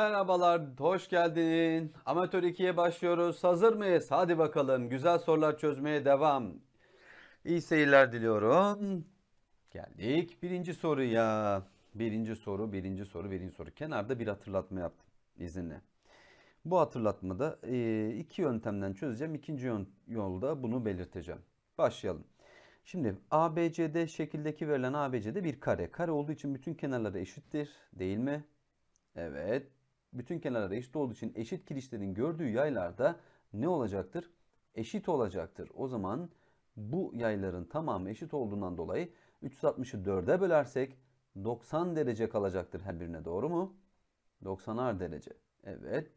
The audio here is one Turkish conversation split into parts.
Merhabalar, hoş geldin. Amatör 2'ye başlıyoruz. Hazır mıyız? Hadi bakalım. Güzel sorular çözmeye devam. İyi seyirler diliyorum. Geldik birinci soruya. Birinci soru, birinci soru, birinci soru. Kenarda bir hatırlatma yaptım izinle. Bu hatırlatmada e, iki yöntemden çözeceğim. İkinci yolda bunu belirteceğim. Başlayalım. Şimdi ABCD şekildeki verilen ABCD bir kare. Kare olduğu için bütün kenarları eşittir. Değil mi? Evet bütün kenarlar eşit olduğu için eşit kirişlerin gördüğü yaylarda ne olacaktır? Eşit olacaktır. O zaman bu yayların tamamı eşit olduğundan dolayı 360'ı 4'e bölersek 90 derece kalacaktır her birine doğru mu? 90'ar derece. Evet.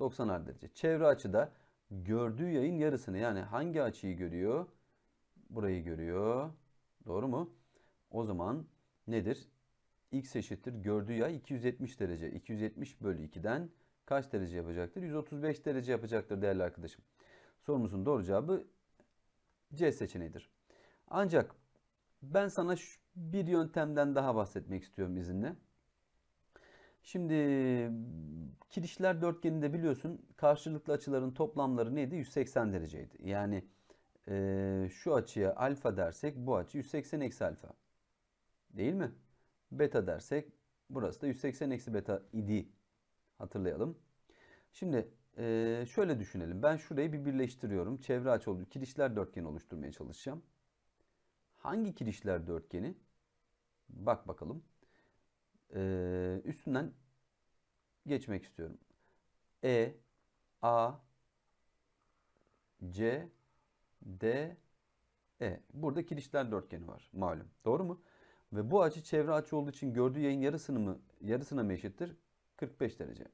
90'ar derece. Çevre açıda gördüğü yayın yarısını yani hangi açıyı görüyor? Burayı görüyor. Doğru mu? O zaman nedir? x eşittir gördüğü yay 270 derece. 270 bölü 2'den kaç derece yapacaktır? 135 derece yapacaktır değerli arkadaşım. Sorumuzun doğru cevabı C seçeneğidir. Ancak ben sana bir yöntemden daha bahsetmek istiyorum izinle. Şimdi kirişler dörtgeninde biliyorsun karşılıklı açıların toplamları neydi? 180 dereceydi. Yani e, şu açıya alfa dersek bu açı 180 eksi alfa. Değil mi? beta dersek burası da 180 eksi beta idi. Hatırlayalım. Şimdi e, şöyle düşünelim. Ben şurayı bir birleştiriyorum. Çevre aç oldu. Kirişler dörtgeni oluşturmaya çalışacağım. Hangi kirişler dörtgeni? Bak bakalım. E, üstünden geçmek istiyorum. E, A, C, D, E. Burada kirişler dörtgeni var malum. Doğru mu? Ve bu açı çevre açı olduğu için gördüğü yayın yarısını mı yarısına mı eşittir? 45 derece.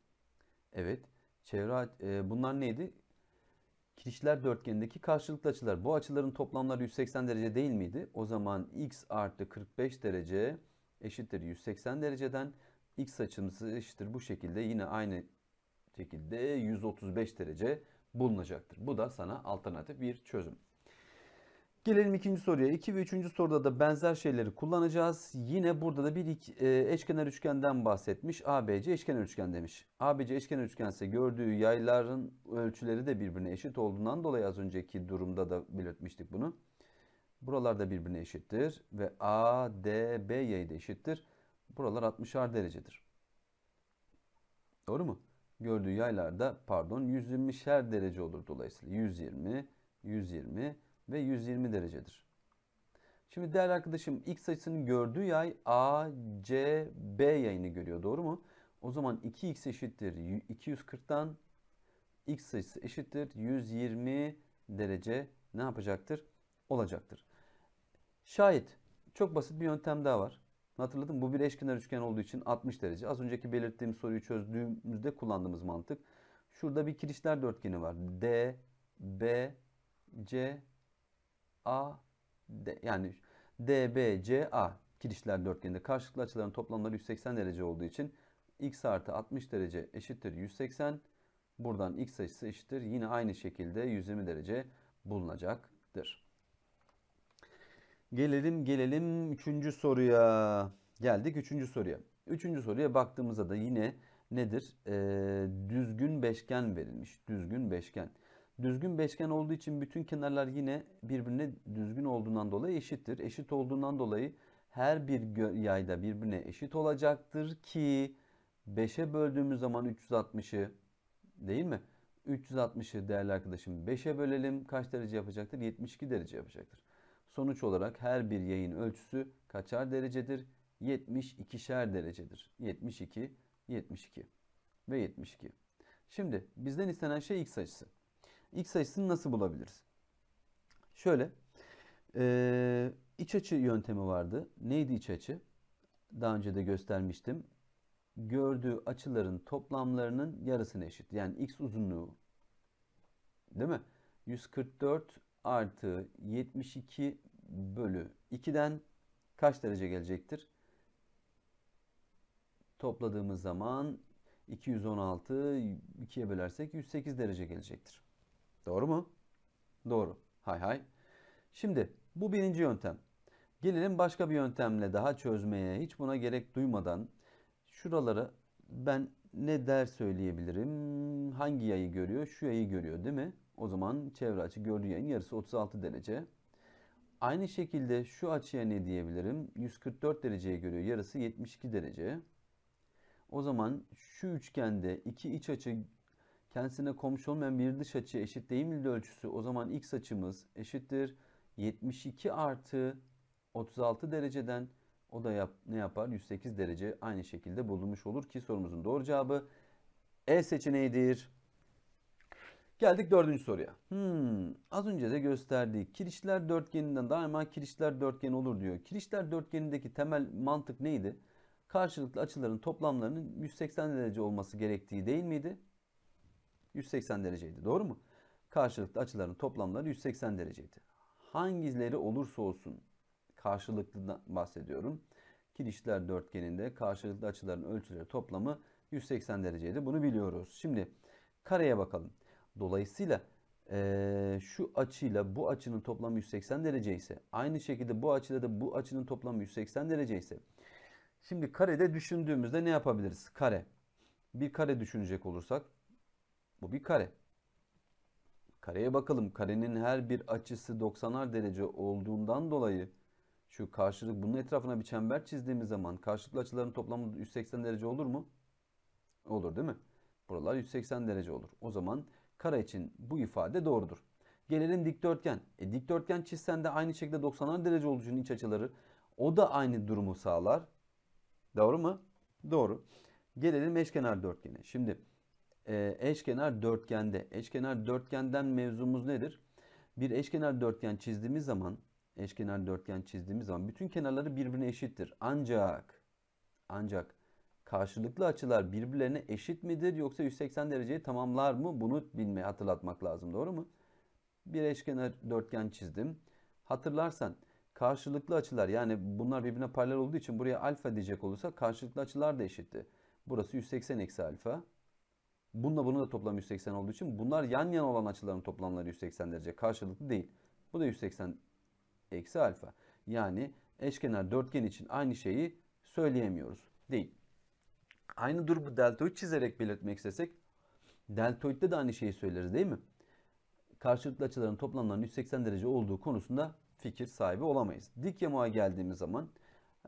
Evet. Çevre e, bunlar neydi? Kirişler dörtgenindeki karşılıklı açılar. Bu açıların toplamları 180 derece değil miydi? O zaman x artı 45 derece eşittir 180 dereceden x açımızı eşittir bu şekilde yine aynı şekilde 135 derece bulunacaktır. Bu da sana alternatif bir çözüm. Gelelim ikinci soruya. İki ve üçüncü soruda da benzer şeyleri kullanacağız. Yine burada da bir e, eşkenar üçgenden bahsetmiş. ABC eşkenar üçgen demiş. ABC eşkenar üçgense gördüğü yayların ölçüleri de birbirine eşit olduğundan dolayı az önceki durumda da belirtmiştik bunu. Buralar da birbirine eşittir ve ADB yayı da eşittir. Buralar 60'ar derecedir. Doğru mu? Gördüğü yaylarda pardon 120'şer derece olur dolayısıyla 120 120 ve 120 derecedir. Şimdi değerli arkadaşım x açısının gördüğü yay A, C, B yayını görüyor. Doğru mu? O zaman 2x eşittir 240'tan x açısı eşittir 120 derece ne yapacaktır? Olacaktır. Şayet çok basit bir yöntem daha var. Hatırladım bu bir eşkenar üçgen olduğu için 60 derece. Az önceki belirttiğim soruyu çözdüğümüzde kullandığımız mantık. Şurada bir kirişler dörtgeni var. D, B, C, A, D, yani DBCA kirişler dörtgeninde karşılıklı açıların toplamları 180 derece olduğu için x artı 60 derece eşittir 180. Buradan x açısı eşittir. Yine aynı şekilde 120 derece bulunacaktır. Gelelim gelelim 3. soruya. Geldik 3. soruya. 3. soruya baktığımızda da yine nedir? Ee, düzgün beşgen verilmiş. Düzgün beşgen. Düzgün beşgen olduğu için bütün kenarlar yine birbirine düzgün olduğundan dolayı eşittir. Eşit olduğundan dolayı her bir yayda birbirine eşit olacaktır ki 5'e böldüğümüz zaman 360'ı değil mi? 360'ı değerli arkadaşım 5'e bölelim. Kaç derece yapacaktır? 72 derece yapacaktır. Sonuç olarak her bir yayın ölçüsü kaçar derecedir? 72'şer derecedir. 72, 72 ve 72. Şimdi bizden istenen şey x açısı x açısını nasıl bulabiliriz? Şöyle e, iç açı yöntemi vardı. Neydi iç açı? Daha önce de göstermiştim. Gördüğü açıların toplamlarının yarısına eşit. Yani x uzunluğu değil mi? 144 artı 72 bölü 2'den kaç derece gelecektir? Topladığımız zaman 216 2'ye bölersek 108 derece gelecektir. Doğru mu? Doğru. Hay hay. Şimdi bu birinci yöntem. Gelelim başka bir yöntemle daha çözmeye. Hiç buna gerek duymadan şuraları ben ne der söyleyebilirim? Hangi yayı görüyor? Şu yayı görüyor değil mi? O zaman çevre açı gördüğü yayın yarısı 36 derece. Aynı şekilde şu açıya ne diyebilirim? 144 dereceye görüyor. Yarısı 72 derece. O zaman şu üçgende iki iç açı kendisine komşu olmayan bir dış açı eşit değil mi ölçüsü? O zaman x açımız eşittir. 72 artı 36 dereceden o da yap, ne yapar? 108 derece aynı şekilde bulunmuş olur ki sorumuzun doğru cevabı E seçeneğidir. Geldik dördüncü soruya. Hmm, az önce de gösterdik. Kirişler dörtgeninden daima kirişler dörtgen olur diyor. Kirişler dörtgenindeki temel mantık neydi? Karşılıklı açıların toplamlarının 180 derece olması gerektiği değil miydi? 180 dereceydi. Doğru mu? Karşılıklı açıların toplamları 180 dereceydi. Hangileri olursa olsun karşılıklıdan bahsediyorum. Kirişler dörtgeninde karşılıklı açıların ölçüleri toplamı 180 dereceydi. Bunu biliyoruz. Şimdi kareye bakalım. Dolayısıyla ee, şu açıyla bu açının toplamı 180 derece ise aynı şekilde bu açıyla da bu açının toplamı 180 derece ise şimdi karede düşündüğümüzde ne yapabiliriz? Kare. Bir kare düşünecek olursak bu bir kare. Kareye bakalım. Karenin her bir açısı 90'ar derece olduğundan dolayı şu karşılık bunun etrafına bir çember çizdiğimiz zaman karşılıklı açıların toplamı 180 derece olur mu? Olur değil mi? Buralar 180 derece olur. O zaman kare için bu ifade doğrudur. Gelelim dikdörtgen. E, dikdörtgen çizsen de aynı şekilde 90'ar derece olduğu iç açıları o da aynı durumu sağlar. Doğru mu? Doğru. Gelelim eşkenar dörtgene. Şimdi ee, eşkenar dörtgende. Eşkenar dörtgenden mevzumuz nedir? Bir eşkenar dörtgen çizdiğimiz zaman eşkenar dörtgen çizdiğimiz zaman bütün kenarları birbirine eşittir. Ancak ancak karşılıklı açılar birbirlerine eşit midir yoksa 180 dereceyi tamamlar mı? Bunu bilmeye hatırlatmak lazım. Doğru mu? Bir eşkenar dörtgen çizdim. Hatırlarsan karşılıklı açılar yani bunlar birbirine paralel olduğu için buraya alfa diyecek olursa karşılıklı açılar da eşitti. Burası 180 eksi alfa. Bununla bunun da toplam 180 olduğu için bunlar yan yana olan açıların toplamları 180 derece karşılıklı değil. Bu da 180 eksi alfa. Yani eşkenar dörtgen için aynı şeyi söyleyemiyoruz. Değil. Aynı dur bu deltoid çizerek belirtmek istesek deltoidde de aynı şeyi söyleriz değil mi? Karşılıklı açıların toplamlarının 180 derece olduğu konusunda fikir sahibi olamayız. Dik yamuğa geldiğimiz zaman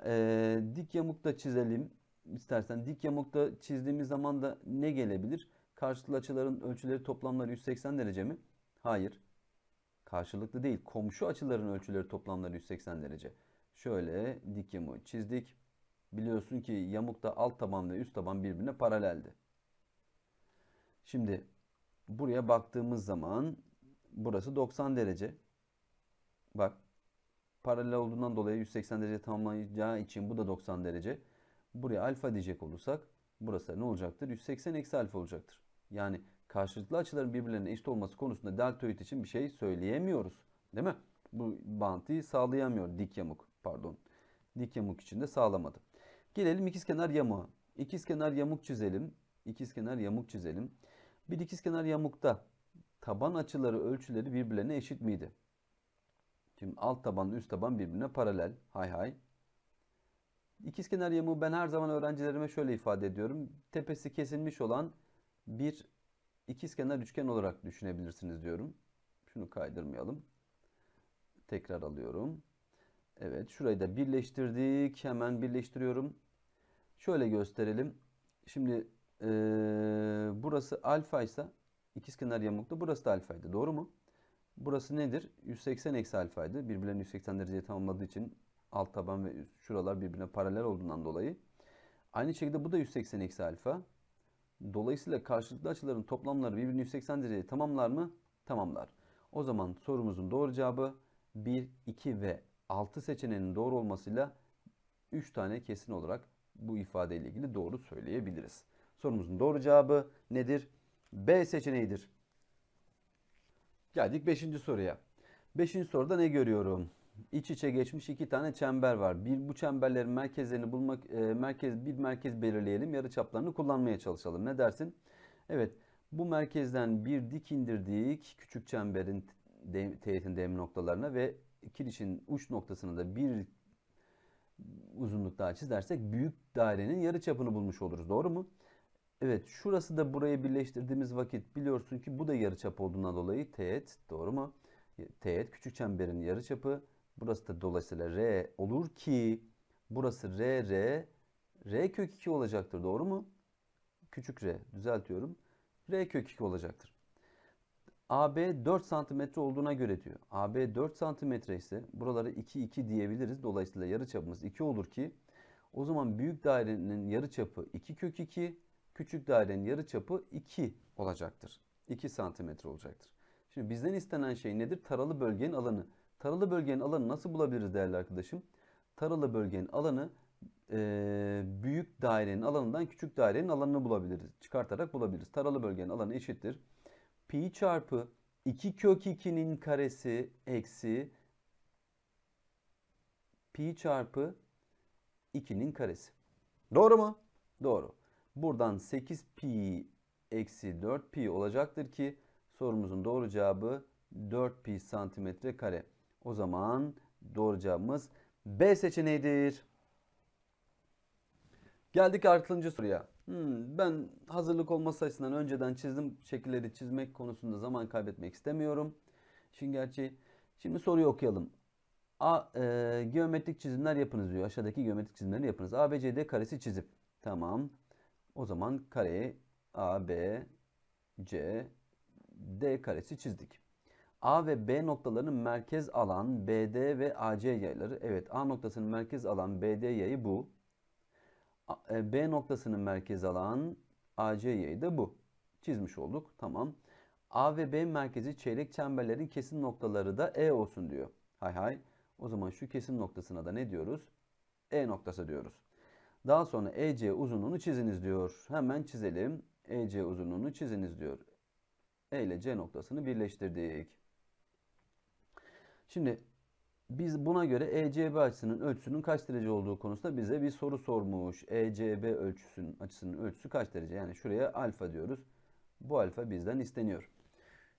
e, ee, dik yamukta çizelim istersen dik yamukta çizdiğimiz zaman da ne gelebilir? Karşılıklı açıların ölçüleri toplamları 180 derece mi? Hayır. Karşılıklı değil. Komşu açıların ölçüleri toplamları 180 derece. Şöyle dik yamuğu çizdik. Biliyorsun ki yamukta alt taban ve üst taban birbirine paraleldi. Şimdi buraya baktığımız zaman burası 90 derece. Bak paralel olduğundan dolayı 180 derece tamamlayacağı için bu da 90 derece. Buraya alfa diyecek olursak burası ne olacaktır? 180 eksi alfa olacaktır. Yani karşılıklı açıların birbirlerine eşit olması konusunda deltoid için bir şey söyleyemiyoruz. Değil mi? Bu bağıntıyı sağlayamıyor dik yamuk. Pardon. Dik yamuk için de sağlamadı. Gelelim ikizkenar yamuğa. İkizkenar yamuk çizelim. İkizkenar yamuk çizelim. Bir ikizkenar yamukta taban açıları ölçüleri birbirlerine eşit miydi? Şimdi alt tabanla üst taban birbirine paralel. Hay hay. İkizkenar yamuğu ben her zaman öğrencilerime şöyle ifade ediyorum. Tepesi kesilmiş olan bir ikizkenar üçgen olarak düşünebilirsiniz diyorum. Şunu kaydırmayalım. Tekrar alıyorum. Evet şurayı da birleştirdik. Hemen birleştiriyorum. Şöyle gösterelim. Şimdi e, burası alfa ise ikizkenar yamukta burası da alfaydı. Doğru mu? Burası nedir? 180 eksi alfaydı. Birbirlerini 180 dereceye tamamladığı için alt taban ve üst şuralar birbirine paralel olduğundan dolayı. Aynı şekilde bu da 180 eksi alfa. Dolayısıyla karşılıklı açıların toplamları birbirini 180 derece tamamlar mı? Tamamlar. O zaman sorumuzun doğru cevabı 1, 2 ve 6 seçeneğinin doğru olmasıyla 3 tane kesin olarak bu ifadeyle ilgili doğru söyleyebiliriz. Sorumuzun doğru cevabı nedir? B seçeneğidir. Geldik 5. soruya. 5. soruda ne görüyorum? iç içe geçmiş iki tane çember var. Bir bu çemberlerin merkezlerini bulmak e, merkez bir merkez belirleyelim. Yarı çaplarını kullanmaya çalışalım. Ne dersin? Evet. Bu merkezden bir dik indirdik küçük çemberin teğetin değim noktalarına ve kirişin uç noktasını da bir uzunluk daha çizersek büyük dairenin yarı çapını bulmuş oluruz. Doğru mu? Evet şurası da buraya birleştirdiğimiz vakit biliyorsun ki bu da yarıçap olduğuna dolayı teğet doğru mu? Teğet küçük çemberin yarıçapı Burası da dolayısıyla R olur ki burası R, R, R kök 2 olacaktır. Doğru mu? Küçük R düzeltiyorum. R kök 2 olacaktır. AB 4 santimetre olduğuna göre diyor. AB 4 santimetre ise buraları 2, 2 diyebiliriz. Dolayısıyla yarıçapımız 2 olur ki o zaman büyük dairenin yarıçapı 2 kök 2, küçük dairenin yarıçapı 2 olacaktır. 2 santimetre olacaktır. Şimdi bizden istenen şey nedir? Taralı bölgenin alanı. Taralı bölgenin alanı nasıl bulabiliriz değerli arkadaşım? Taralı bölgenin alanı e, büyük dairenin alanından küçük dairenin alanını bulabiliriz. Çıkartarak bulabiliriz. Taralı bölgenin alanı eşittir. Pi çarpı 2 kök 2'nin karesi eksi pi çarpı 2'nin karesi. Doğru mu? Doğru. Buradan 8 pi eksi 4 pi olacaktır ki sorumuzun doğru cevabı 4 pi santimetre kare. O zaman doğru cevabımız B seçeneğidir. Geldik 6. soruya. Hmm, ben hazırlık olması açısından önceden çizdim. Şekilleri çizmek konusunda zaman kaybetmek istemiyorum. Şimdi gerçi şimdi soruyu okuyalım. A, e, geometrik çizimler yapınız diyor. Aşağıdaki geometrik çizimleri yapınız. ABCD karesi çizip. Tamam. O zaman kareyi A, B, C, D karesi çizdik. A ve B noktalarının merkez alan BD ve AC yayları. Evet A noktasının merkez alan BD yayı bu. E, B noktasının merkez alan AC yayı da bu. Çizmiş olduk. Tamam. A ve B merkezi çeyrek çemberlerin kesim noktaları da E olsun diyor. Hay hay. O zaman şu kesim noktasına da ne diyoruz? E noktası diyoruz. Daha sonra EC uzunluğunu çiziniz diyor. Hemen çizelim. EC uzunluğunu çiziniz diyor. E ile C noktasını birleştirdik. Şimdi biz buna göre ECB açısının ölçüsünün kaç derece olduğu konusunda bize bir soru sormuş. ECB ölçüsünün açısının ölçüsü kaç derece? Yani şuraya alfa diyoruz. Bu alfa bizden isteniyor.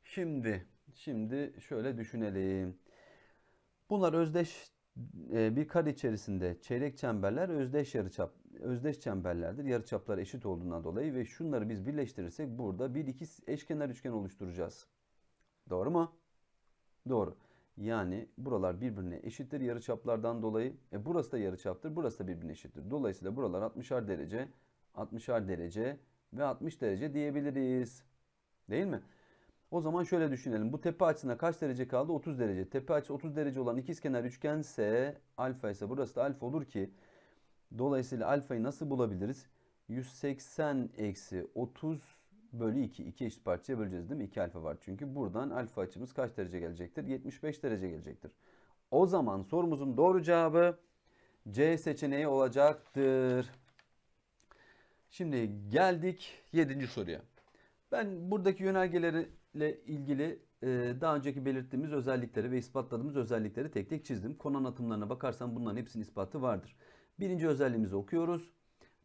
Şimdi şimdi şöyle düşünelim. Bunlar özdeş e, bir kar içerisinde çeyrek çemberler özdeş yarıçap özdeş çemberlerdir. Yarıçaplar eşit olduğundan dolayı ve şunları biz birleştirirsek burada bir iki eşkenar üçgen oluşturacağız. Doğru mu? Doğru. Yani buralar birbirine eşittir yarıçaplardan dolayı. E burası da yarıçaptır, burası da birbirine eşittir. Dolayısıyla buralar 60'ar derece, 60'ar derece ve 60 derece diyebiliriz. Değil mi? O zaman şöyle düşünelim. Bu tepe açısına kaç derece kaldı? 30 derece. Tepe açısı 30 derece olan ikizkenar üçgense alfa ise burası da alfa olur ki dolayısıyla alfayı nasıl bulabiliriz? 180 eksi 30 bölü 2. 2 eşit parçaya böleceğiz değil mi? 2 alfa var çünkü. Buradan alfa açımız kaç derece gelecektir? 75 derece gelecektir. O zaman sorumuzun doğru cevabı C seçeneği olacaktır. Şimdi geldik 7. soruya. Ben buradaki yönergeleriyle ilgili e, daha önceki belirttiğimiz özellikleri ve ispatladığımız özellikleri tek tek çizdim. Konu anlatımlarına bakarsan bunların hepsinin ispatı vardır. Birinci özelliğimizi okuyoruz.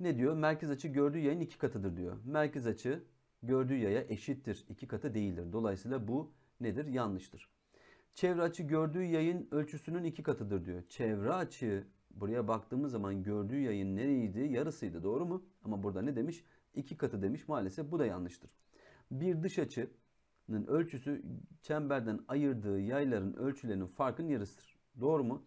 Ne diyor? Merkez açı gördüğü yayın iki katıdır diyor. Merkez açı gördüğü yaya eşittir. iki katı değildir. Dolayısıyla bu nedir? Yanlıştır. Çevre açı gördüğü yayın ölçüsünün iki katıdır diyor. Çevre açı buraya baktığımız zaman gördüğü yayın nereydi? Yarısıydı doğru mu? Ama burada ne demiş? İki katı demiş. Maalesef bu da yanlıştır. Bir dış açının ölçüsü çemberden ayırdığı yayların ölçülerinin farkın yarısıdır. Doğru mu?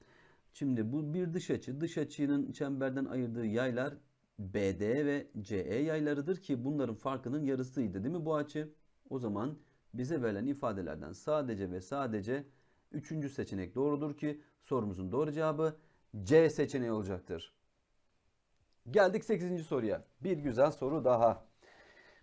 Şimdi bu bir dış açı. Dış açının çemberden ayırdığı yaylar BD ve CE yaylarıdır ki bunların farkının yarısıydı değil mi bu açı? O zaman bize verilen ifadelerden sadece ve sadece üçüncü seçenek doğrudur ki sorumuzun doğru cevabı C seçeneği olacaktır. Geldik 8. soruya. Bir güzel soru daha.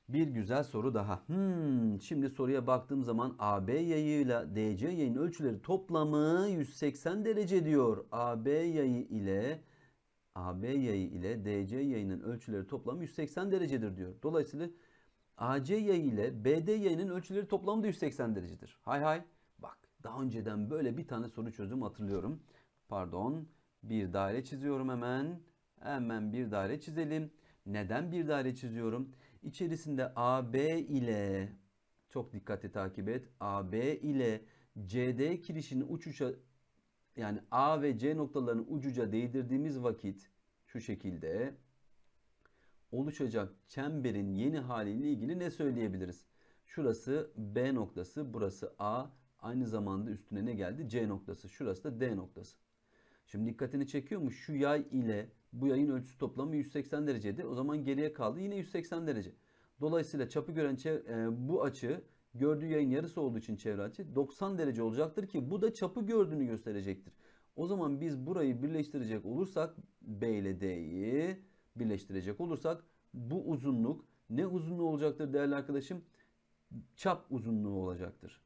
Bir güzel soru daha. Hmm, şimdi soruya baktığım zaman AB yayıyla DC yayın ölçüleri toplamı 180 derece diyor. AB yayı ile AB yayı ile DC yayının ölçüleri toplamı 180 derecedir diyor. Dolayısıyla AC yayı ile BD yayının ölçüleri toplamı da 180 derecedir. Hay hay. Bak daha önceden böyle bir tane soru çözdüm hatırlıyorum. Pardon. Bir daire çiziyorum hemen. Hemen bir daire çizelim. Neden bir daire çiziyorum? İçerisinde AB ile çok dikkatli takip et. AB ile CD kirişinin uç uça yani A ve C noktalarını ucuca değdirdiğimiz vakit şu şekilde oluşacak çemberin yeni haliyle ilgili ne söyleyebiliriz? Şurası B noktası, burası A. Aynı zamanda üstüne ne geldi? C noktası. Şurası da D noktası. Şimdi dikkatini çekiyor mu? Şu yay ile bu yayın ölçüsü toplamı 180 dereceydi. O zaman geriye kaldı yine 180 derece. Dolayısıyla çapı gören e, bu açı gördüğü yayın yarısı olduğu için çevre açı 90 derece olacaktır ki bu da çapı gördüğünü gösterecektir. O zaman biz burayı birleştirecek olursak B ile D'yi birleştirecek olursak bu uzunluk ne uzunluğu olacaktır değerli arkadaşım? Çap uzunluğu olacaktır.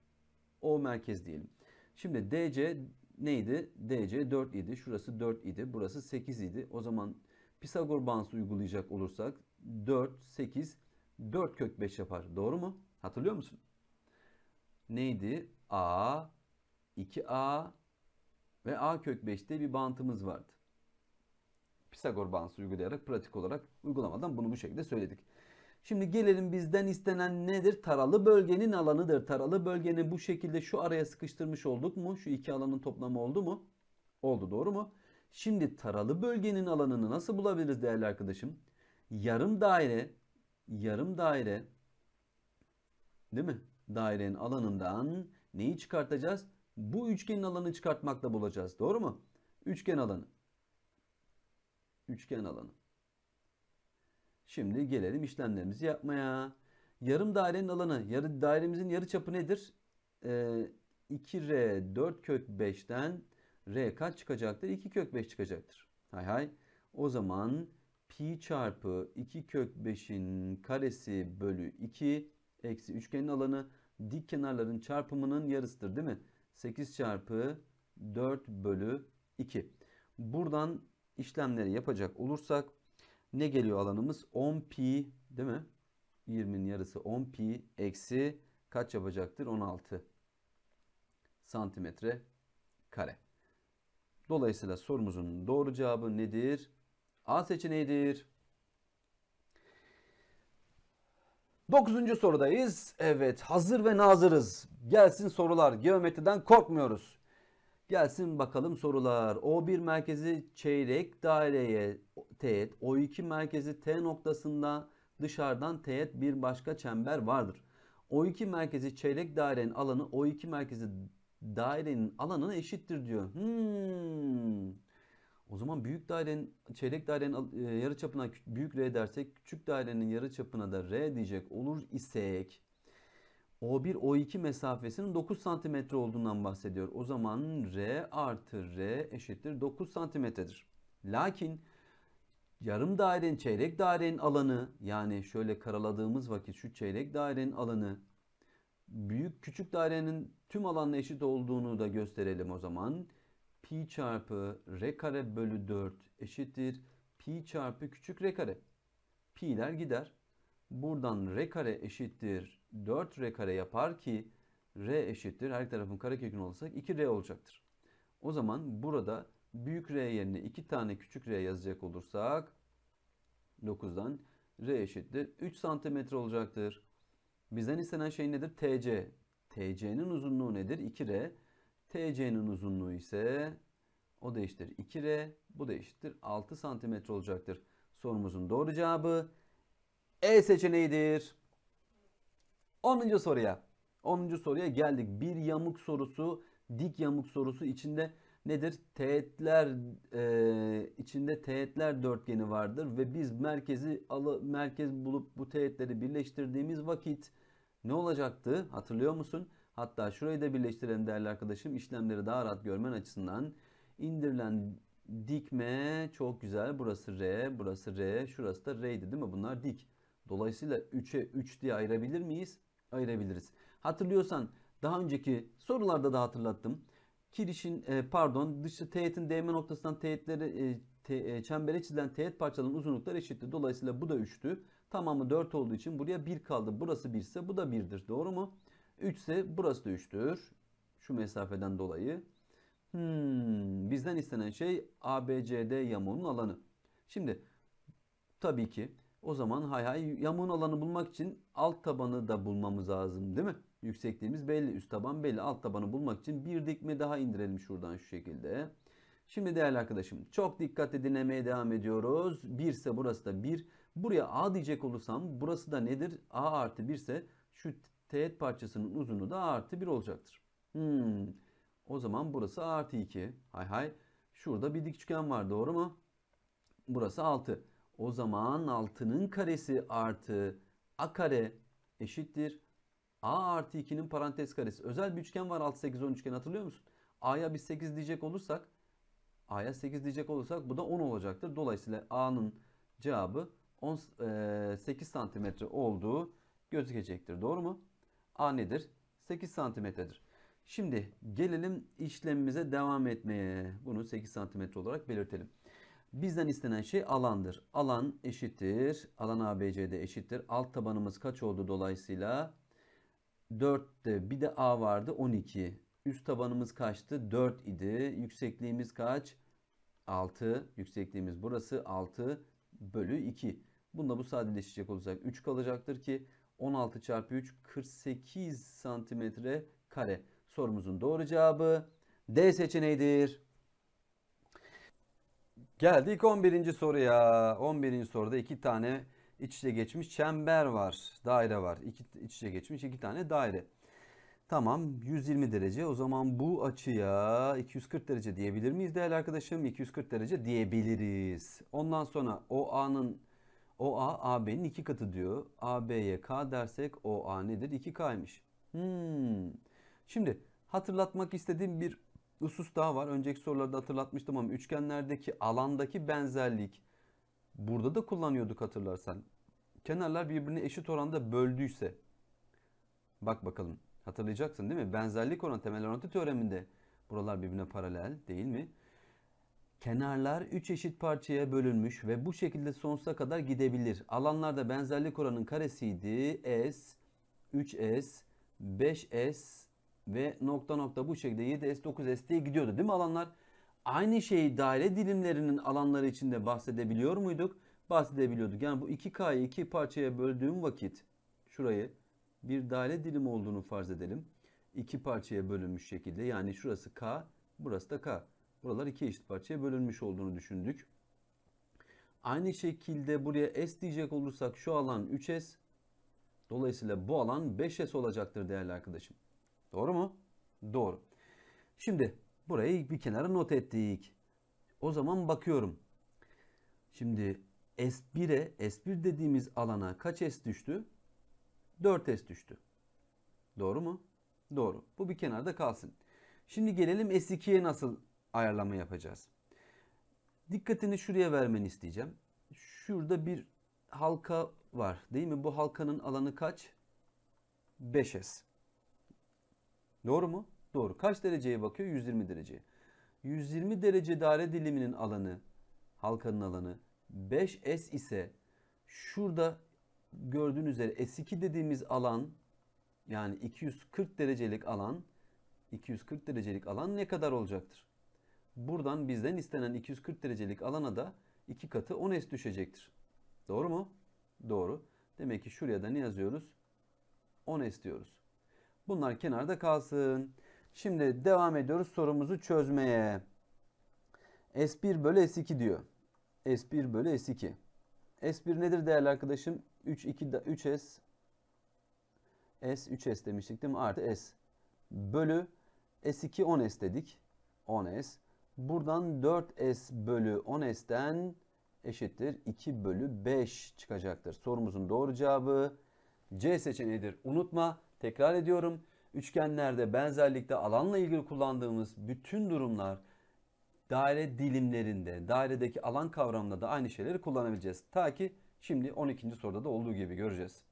O merkez diyelim. Şimdi DC neydi? DC 4 idi. Şurası 4 idi. Burası 8 idi. O zaman Pisagor bağıntısı uygulayacak olursak 4, 8, 4 kök 5 yapar. Doğru mu? Hatırlıyor musun? neydi? A, 2A ve A kök 5'te bir bantımız vardı. Pisagor bağıntısı uygulayarak pratik olarak uygulamadan bunu bu şekilde söyledik. Şimdi gelelim bizden istenen nedir? Taralı bölgenin alanıdır. Taralı bölgeni bu şekilde şu araya sıkıştırmış olduk mu? Şu iki alanın toplamı oldu mu? Oldu doğru mu? Şimdi taralı bölgenin alanını nasıl bulabiliriz değerli arkadaşım? Yarım daire, yarım daire değil mi? dairenin alanından neyi çıkartacağız? Bu üçgenin alanını çıkartmakla bulacağız. Doğru mu? Üçgen alanı. Üçgen alanı. Şimdi gelelim işlemlerimizi yapmaya. Yarım dairenin alanı. Yarı, dairemizin yarı çapı nedir? Ee, 2R 4 kök 5'ten R kaç çıkacaktır? 2 kök 5 çıkacaktır. Hay hay. O zaman pi çarpı 2 kök 5'in karesi bölü 2 eksi üçgenin alanı dik kenarların çarpımının yarısıdır değil mi? 8 çarpı 4 bölü 2. Buradan işlemleri yapacak olursak ne geliyor alanımız? 10 pi değil mi? 20'nin yarısı 10 pi eksi kaç yapacaktır? 16 santimetre kare. Dolayısıyla sorumuzun doğru cevabı nedir? A seçeneğidir. Dokuzuncu sorudayız. Evet hazır ve nazırız. Gelsin sorular. Geometriden korkmuyoruz. Gelsin bakalım sorular. O1 merkezi çeyrek daireye teğet. O2 merkezi T noktasında dışarıdan teğet bir başka çember vardır. O2 merkezi çeyrek dairenin alanı O2 merkezi dairenin alanına eşittir diyor. Hmm. O zaman büyük dairenin çeyrek dairenin e, yarı çapına büyük R dersek küçük dairenin yarı çapına da R diyecek olur isek O1 O2 mesafesinin 9 cm olduğundan bahsediyor. O zaman R artı R eşittir 9 cm'dir. Lakin yarım dairenin çeyrek dairenin alanı yani şöyle karaladığımız vakit şu çeyrek dairenin alanı büyük küçük dairenin tüm alanına eşit olduğunu da gösterelim o zaman pi çarpı r kare bölü 4 eşittir pi çarpı küçük r kare. Pi'ler gider. Buradan r kare eşittir 4 r kare yapar ki r eşittir her tarafın karekökünü alırsak 2 r olacaktır. O zaman burada büyük r yerine 2 tane küçük r yazacak olursak 9'dan r eşittir 3 santimetre olacaktır. Bizden istenen şey nedir? TC. TC'nin uzunluğu nedir? 2r. TC'nin uzunluğu ise o da eşittir 2R, bu da eşittir 6 cm olacaktır. Sorumuzun doğru cevabı E seçeneğidir. 10. soruya. 10. soruya geldik. Bir yamuk sorusu, dik yamuk sorusu içinde nedir? Teğetler e, içinde teğetler dörtgeni vardır ve biz merkezi alı, merkez bulup bu teğetleri birleştirdiğimiz vakit ne olacaktı? Hatırlıyor musun? Hatta şurayı da birleştirelim değerli arkadaşım. İşlemleri daha rahat görmen açısından indirilen dikme çok güzel. Burası R, burası R, şurası da R'ydi değil mi? Bunlar dik. Dolayısıyla 3'e 3 diye ayırabilir miyiz? Ayırabiliriz. Hatırlıyorsan daha önceki sorularda da hatırlattım. Kirişin e, pardon dışı teğetin değme noktasından teğetleri e, e, çembere çizilen teğet parçalarının uzunlukları eşitti. Dolayısıyla bu da 3'tü. Tamamı 4 olduğu için buraya 1 kaldı. Burası 1 ise bu da 1'dir. Doğru mu? 3 ise burası da 3'tür. Şu mesafeden dolayı. Hmm, bizden istenen şey ABCD yamuğunun alanı. Şimdi tabii ki o zaman hay hay yamuğun alanı bulmak için alt tabanı da bulmamız lazım değil mi? Yüksekliğimiz belli, üst taban belli. Alt tabanı bulmak için bir dikme daha indirelim şuradan şu şekilde. Şimdi değerli arkadaşım çok dikkatli dinlemeye devam ediyoruz. 1 ise burası da 1. Buraya A diyecek olursam burası da nedir? A artı 1 ise şu teğet parçasının uzunluğu da artı 1 olacaktır. Hmm. O zaman burası artı 2. Hay hay. Şurada bir dik üçgen var doğru mu? Burası 6. O zaman 6'nın karesi artı a kare eşittir. a artı 2'nin parantez karesi. Özel bir üçgen var 6, 8, 10 üçgen hatırlıyor musun? a'ya bir 8 diyecek olursak a'ya 8 diyecek olursak bu da 10 olacaktır. Dolayısıyla a'nın cevabı 8 santimetre olduğu gözükecektir. Doğru mu? A nedir? 8 santimetredir. Şimdi gelelim işlemimize devam etmeye. Bunu 8 santimetre olarak belirtelim. Bizden istenen şey alandır. Alan eşittir. Alan ABC'de eşittir. Alt tabanımız kaç oldu dolayısıyla? 4'te bir de A vardı 12. Üst tabanımız kaçtı? 4 idi. Yüksekliğimiz kaç? 6. Yüksekliğimiz burası 6 bölü 2. Bunda bu sadeleşecek olacak. 3 kalacaktır ki 16 çarpı 3 48 santimetre kare. Sorumuzun doğru cevabı D seçeneğidir. Geldik 11. soruya. 11. soruda iki tane iç içe geçmiş çember var. Daire var. İki, iç içe geçmiş iki tane daire. Tamam 120 derece. O zaman bu açıya 240 derece diyebilir miyiz değerli arkadaşım? 240 derece diyebiliriz. Ondan sonra o anın OA AB'nin iki katı diyor. AB'ye K dersek OA nedir? 2K'ymış. Hmm. Şimdi hatırlatmak istediğim bir husus daha var. Önceki sorularda hatırlatmıştım ama üçgenlerdeki alandaki benzerlik burada da kullanıyorduk hatırlarsan. Kenarlar birbirini eşit oranda böldüyse bak bakalım hatırlayacaksın değil mi? Benzerlik oranı temel orantı teoreminde buralar birbirine paralel değil mi? Kenarlar 3 eşit parçaya bölünmüş ve bu şekilde sonsuza kadar gidebilir. Alanlarda benzerlik oranın karesiydi. S, 3S, 5S ve nokta nokta bu şekilde 7S, 9S diye gidiyordu değil mi alanlar? Aynı şeyi daire dilimlerinin alanları içinde bahsedebiliyor muyduk? Bahsedebiliyorduk. Yani bu 2K'yı 2 parçaya böldüğüm vakit şurayı bir daire dilim olduğunu farz edelim. 2 parçaya bölünmüş şekilde yani şurası K, burası da K. Buralar iki eşit parçaya bölünmüş olduğunu düşündük. Aynı şekilde buraya S diyecek olursak şu alan 3S. Dolayısıyla bu alan 5S olacaktır değerli arkadaşım. Doğru mu? Doğru. Şimdi burayı bir kenara not ettik. O zaman bakıyorum. Şimdi S1'e S1 dediğimiz alana kaç S düştü? 4S düştü. Doğru mu? Doğru. Bu bir kenarda kalsın. Şimdi gelelim S2'ye nasıl ayarlama yapacağız. Dikkatini şuraya vermeni isteyeceğim. Şurada bir halka var değil mi? Bu halkanın alanı kaç? 5S. Doğru mu? Doğru. Kaç dereceye bakıyor? 120 dereceye. 120 derece daire diliminin alanı, halkanın alanı 5S ise şurada gördüğünüz üzere S2 dediğimiz alan yani 240 derecelik alan 240 derecelik alan ne kadar olacaktır? Buradan bizden istenen 240 derecelik alana da 2 katı 10S düşecektir. Doğru mu? Doğru. Demek ki şuraya da ne yazıyoruz? 10S diyoruz. Bunlar kenarda kalsın. Şimdi devam ediyoruz sorumuzu çözmeye. S1 bölü S2 diyor. S1 bölü S2. S1 nedir değerli arkadaşım? 3, 2, 3S. S, 3S demiştik değil mi? Artı S. Bölü S2 10S dedik. 10S. Buradan 4S bölü 10 sden eşittir 2 bölü 5 çıkacaktır. Sorumuzun doğru cevabı C seçeneğidir. Unutma tekrar ediyorum. Üçgenlerde benzerlikte alanla ilgili kullandığımız bütün durumlar daire dilimlerinde, dairedeki alan kavramında da aynı şeyleri kullanabileceğiz. Ta ki şimdi 12. soruda da olduğu gibi göreceğiz.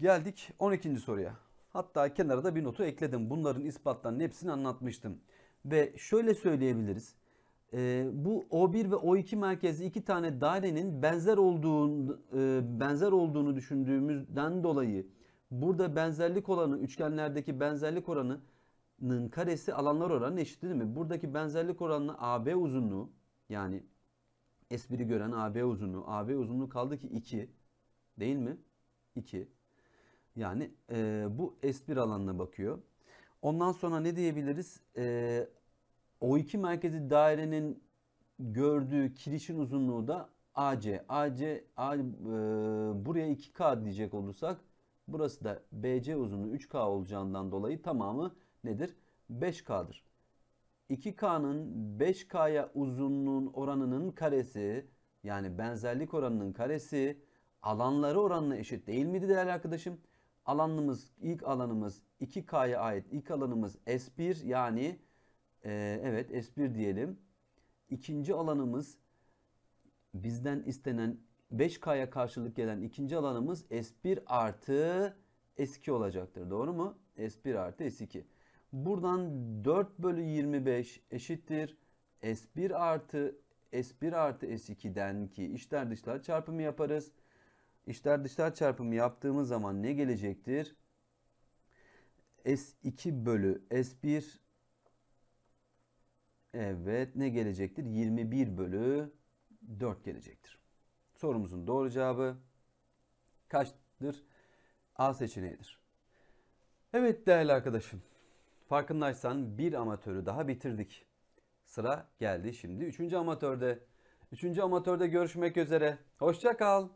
Geldik 12. soruya. Hatta kenara da bir notu ekledim. Bunların ispatlarının hepsini anlatmıştım. Ve şöyle söyleyebiliriz. E, bu O1 ve O2 merkezi iki tane dairenin benzer olduğunu, e, benzer olduğunu düşündüğümüzden dolayı burada benzerlik olanı, üçgenlerdeki benzerlik oranının karesi alanlar oranı eşit değil mi? Buradaki benzerlik oranı AB uzunluğu yani S1'i gören AB uzunluğu. AB uzunluğu kaldı ki 2 değil mi? 2. Yani e, bu S1 alanına bakıyor. Ondan sonra ne diyebiliriz? E, o iki merkezi dairenin gördüğü kirişin uzunluğu da AC. AC A, e, buraya 2K diyecek olursak burası da BC uzunluğu 3K olacağından dolayı tamamı nedir? 5K'dır. 2K'nın 5K'ya uzunluğun oranının karesi yani benzerlik oranının karesi alanları oranına eşit değil miydi değerli arkadaşım? Alanımız ilk alanımız 2K'ya ait ilk alanımız S1 yani e, evet S1 diyelim. İkinci alanımız bizden istenen 5K'ya karşılık gelen ikinci alanımız S1 artı S2 olacaktır. Doğru mu? S1 artı S2. Buradan 4 bölü 25 eşittir. S1 artı S1 artı S2'den ki içler dışlar çarpımı yaparız. İçler dışlar çarpımı yaptığımız zaman ne gelecektir? S2 bölü S1 evet ne gelecektir? 21 bölü 4 gelecektir. Sorumuzun doğru cevabı kaçtır? A seçeneğidir. Evet değerli arkadaşım. Farkındaysan bir amatörü daha bitirdik. Sıra geldi şimdi 3. amatörde. 3. amatörde görüşmek üzere. Hoşça kal.